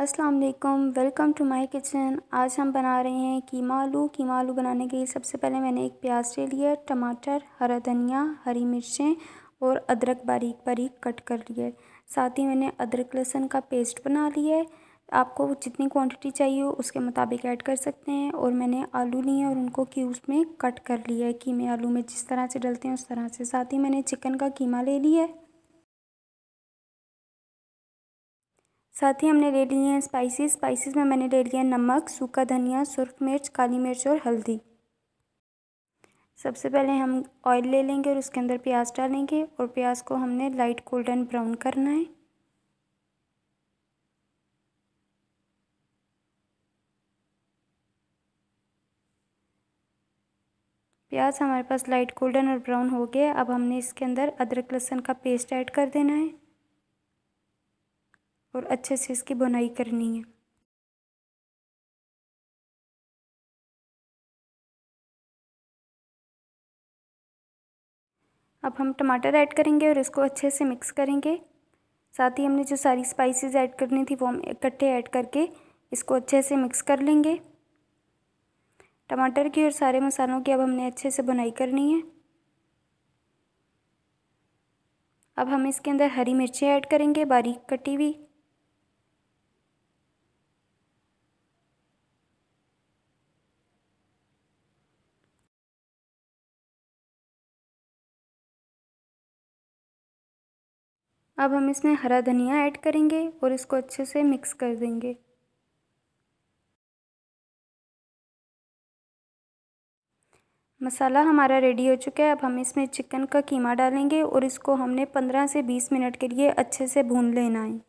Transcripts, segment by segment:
अस्सलाम वालेकुम welcome to my kitchen आज हम बना रहे हैं कीमा आलू कीमा आलू बनाने के लिए सबसे पहले मैंने एक प्याज ले लिया टमाटर हरा धनिया हरी मिर्चें और अदरक बारीक बारीक कट कर लिए साथ ही मैंने अदरक लहसुन का पेस्ट बना लिया है आपको जितनी क्वांटिटी चाहिए उसके मुताबिक ऐड कर सकते हैं और मैंने आलू लिए और उनको क्यूब्स में कट कर लिया है कीमे आलू में जिस तरह से डलते हैं उस तरह से साथ ही मैंने चिकन का कीमा ले लिया है साथ ही हमने ले लिए हैं स्पाइसी स्पाइसिस में मैंने ले लिया नमक सूखा धनिया सुरख मिर्च काली मिर्च और हल्दी सबसे पहले हम ऑयल ले लेंगे और उसके अंदर प्याज डालेंगे और प्याज को हमने लाइट गोल्डन ब्राउन करना है प्याज हमारे पास लाइट गोल्डन और ब्राउन हो गया अब हमने इसके अंदर अदरक लहसन का पेस्ट ऐड कर देना है और अच्छे से इसकी बुनाई करनी है अब हम टमाटर ऐड करेंगे और इसको अच्छे से मिक्स करेंगे साथ ही हमने जो सारी स्पाइसेस ऐड करनी थी वो हम इकट्ठे ऐड करके इसको अच्छे से मिक्स कर लेंगे टमाटर की और सारे मसालों की अब हमने अच्छे से बुनाई करनी है अब हम इसके अंदर हरी मिर्ची ऐड करेंगे बारीक कटी हुई अब हम इसमें हरा धनिया ऐड करेंगे और इसको अच्छे से मिक्स कर देंगे मसाला हमारा रेडी हो चुका है अब हम इसमें चिकन का कीमा डालेंगे और इसको हमने पंद्रह से बीस मिनट के लिए अच्छे से भून लेना है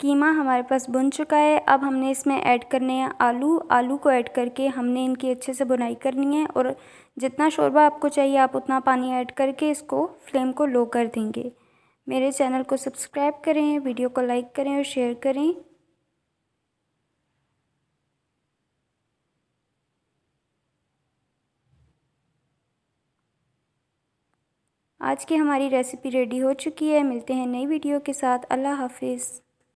कीमा हमारे पास बुन चुका है अब हमने इसमें ऐड करने हैं आलू आलू को ऐड करके हमने इनकी अच्छे से बुनाई करनी है और जितना शोरबा आपको चाहिए आप उतना पानी ऐड करके इसको फ्लेम को लो कर देंगे मेरे चैनल को सब्सक्राइब करें वीडियो को लाइक करें और शेयर करें आज की हमारी रेसिपी रेडी हो चुकी है मिलते हैं नई वीडियो के साथ अल्लाह हाफिज़